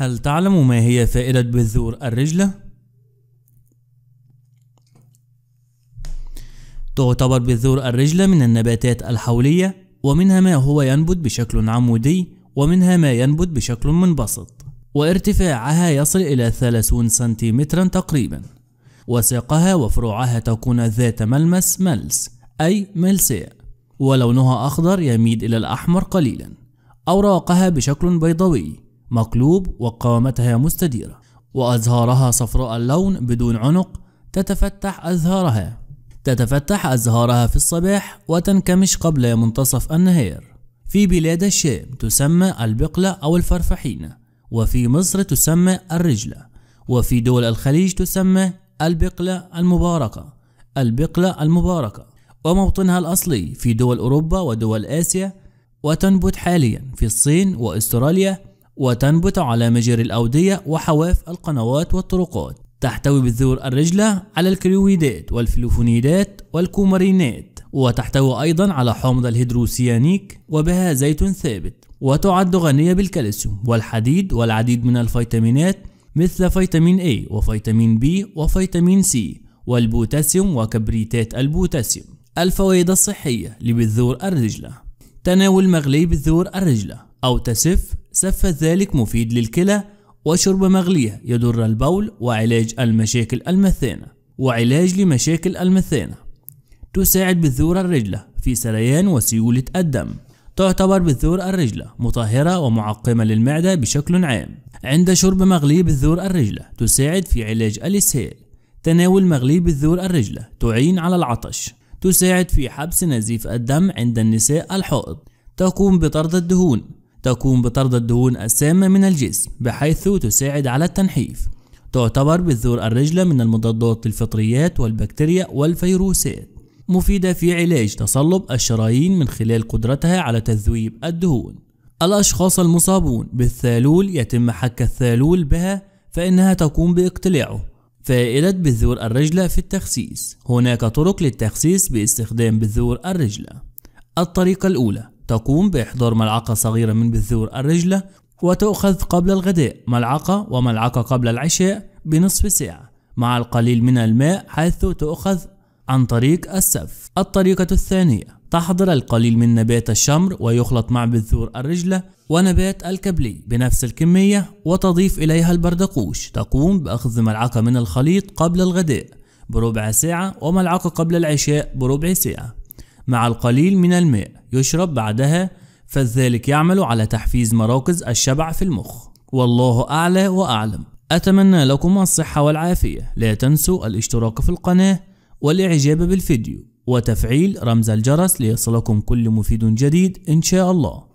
هل تعلم ما هي فائدة بذور الرجلة؟ تعتبر بذور الرجلة من النباتات الحولية ومنها ما هو ينبت بشكل عمودي ومنها ما ينبت بشكل منبسط وارتفاعها يصل إلى 30 سنتيمترا تقريبا وساقها وفروعها تكون ذات ملمس ملس أي ملساء ولونها أخضر يميل إلى الأحمر قليلا أوراقها بشكل بيضوي مقلوب وقامتها مستديرة وأزهارها صفراء اللون بدون عنق تتفتح أزهارها تتفتح أزهارها في الصباح وتنكمش قبل منتصف النهار في بلاد الشام تسمى البقلة أو الفرفحينة وفي مصر تسمى الرجلة وفي دول الخليج تسمى البقلة المباركة البقلة المباركة وموطنها الأصلي في دول أوروبا ودول آسيا وتنبت حاليا في الصين وأستراليا وتنبت على مجاري الأودية وحواف القنوات والطرقات تحتوي بذور الرجلة على الكريويدات والفلوفونيدات والكومارينات وتحتوي أيضا على حامض الهيدروسيانيك وبها زيت ثابت وتعد غنية بالكالسيوم والحديد والعديد من الفيتامينات مثل فيتامين A وفيتامين B وفيتامين C والبوتاسيوم وكبريتات البوتاسيوم الفوائد الصحية لبذور الرجلة تناول مغلي بذور الرجلة أو تسف سف ذلك مفيد للكلى وشرب مغلية يضر البول وعلاج المشاكل المثانة وعلاج لمشاكل المثانة تساعد بذور الرجلة في سريان وسيولة الدم تعتبر بذور الرجلة مطهرة ومعقمة للمعدة بشكل عام عند شرب مغلي بذور الرجلة تساعد في علاج الإسهال تناول مغلي بذور الرجلة تعين على العطش تساعد في حبس نزيف الدم عند النساء الحائض تقوم بطرد الدهون تقوم بطرد الدهون السامة من الجسم بحيث تساعد على التنحيف تعتبر بذور الرجلة من المضادات للفطريات والبكتيريا والفيروسات مفيدة في علاج تصلب الشرايين من خلال قدرتها على تذويب الدهون الأشخاص المصابون بالثالول يتم حك الثالول بها فإنها تقوم باقتلاعه فائدة بذور الرجلة في التخسيس هناك طرق للتخسيس باستخدام بذور الرجلة الطريقة الأولى تقوم بإحضار ملعقة صغيرة من بذور الرجلة وتؤخذ قبل الغداء ملعقة وملعقة قبل العشاء بنصف ساعة مع القليل من الماء حيث تؤخذ عن طريق السف الطريقة الثانية تحضر القليل من نبات الشمر ويخلط مع بذور الرجلة ونبات الكبلي بنفس الكمية وتضيف إليها البردقوش تقوم بأخذ ملعقة من الخليط قبل الغداء بربع ساعة وملعقة قبل العشاء بربع ساعة مع القليل من الماء يشرب بعدها فذلك يعمل على تحفيز مراكز الشبع في المخ والله أعلى وأعلم أتمنى لكم الصحة والعافية لا تنسوا الاشتراك في القناة والإعجاب بالفيديو وتفعيل رمز الجرس ليصلكم كل مفيد جديد إن شاء الله